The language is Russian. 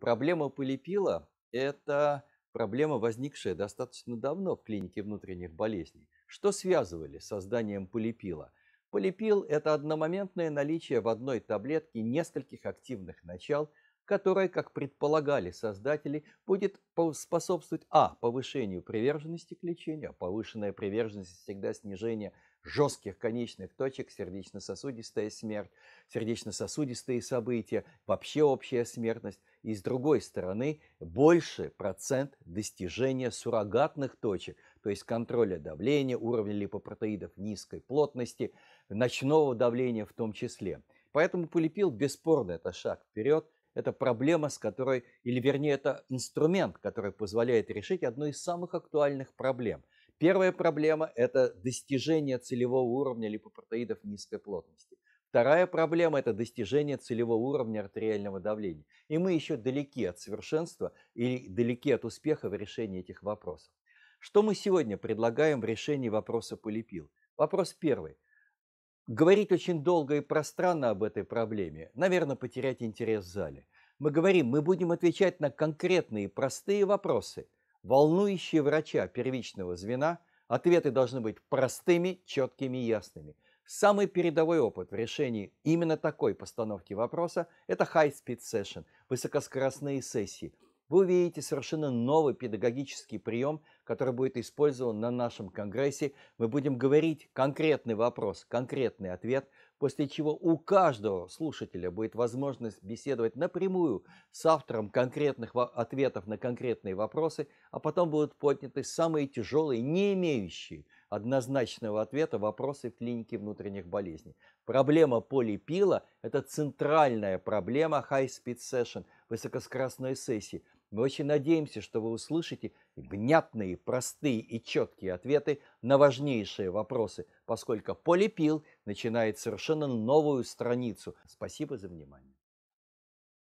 Проблема полипила – это проблема, возникшая достаточно давно в клинике внутренних болезней. Что связывали с созданием полипила? Полипил – это одномоментное наличие в одной таблетке нескольких активных начал – которая, как предполагали создатели, будет способствовать а. повышению приверженности к лечению, а повышенная приверженность всегда снижение жестких конечных точек, сердечно-сосудистая смерть, сердечно-сосудистые события, вообще общая смертность. И с другой стороны, больше процент достижения суррогатных точек, то есть контроля давления, уровня липопротеидов низкой плотности, ночного давления в том числе. Поэтому полепил бесспорно это шаг вперед – это проблема, с которой, или вернее, это инструмент, который позволяет решить одну из самых актуальных проблем. Первая проблема – это достижение целевого уровня липопротеидов низкой плотности. Вторая проблема – это достижение целевого уровня артериального давления. И мы еще далеки от совершенства и далеки от успеха в решении этих вопросов. Что мы сегодня предлагаем в решении вопроса полипил? Вопрос первый – говорить очень долго и пространно об этой проблеме, наверное, потерять интерес в зале. Мы говорим, мы будем отвечать на конкретные простые вопросы, волнующие врача первичного звена. Ответы должны быть простыми, четкими и ясными. Самый передовой опыт в решении именно такой постановки вопроса – это high-speed session, высокоскоростные сессии. Вы увидите совершенно новый педагогический прием, который будет использован на нашем конгрессе. Мы будем говорить конкретный вопрос, конкретный ответ, после чего у каждого слушателя будет возможность беседовать напрямую с автором конкретных ответов на конкретные вопросы, а потом будут подняты самые тяжелые, не имеющие однозначного ответа вопросы в клинике внутренних болезней. Проблема полипила – это центральная проблема high-speed session, высокоскоростной сессии – мы очень надеемся, что вы услышите внятные, простые и четкие ответы на важнейшие вопросы, поскольку Полипил начинает совершенно новую страницу. Спасибо за внимание.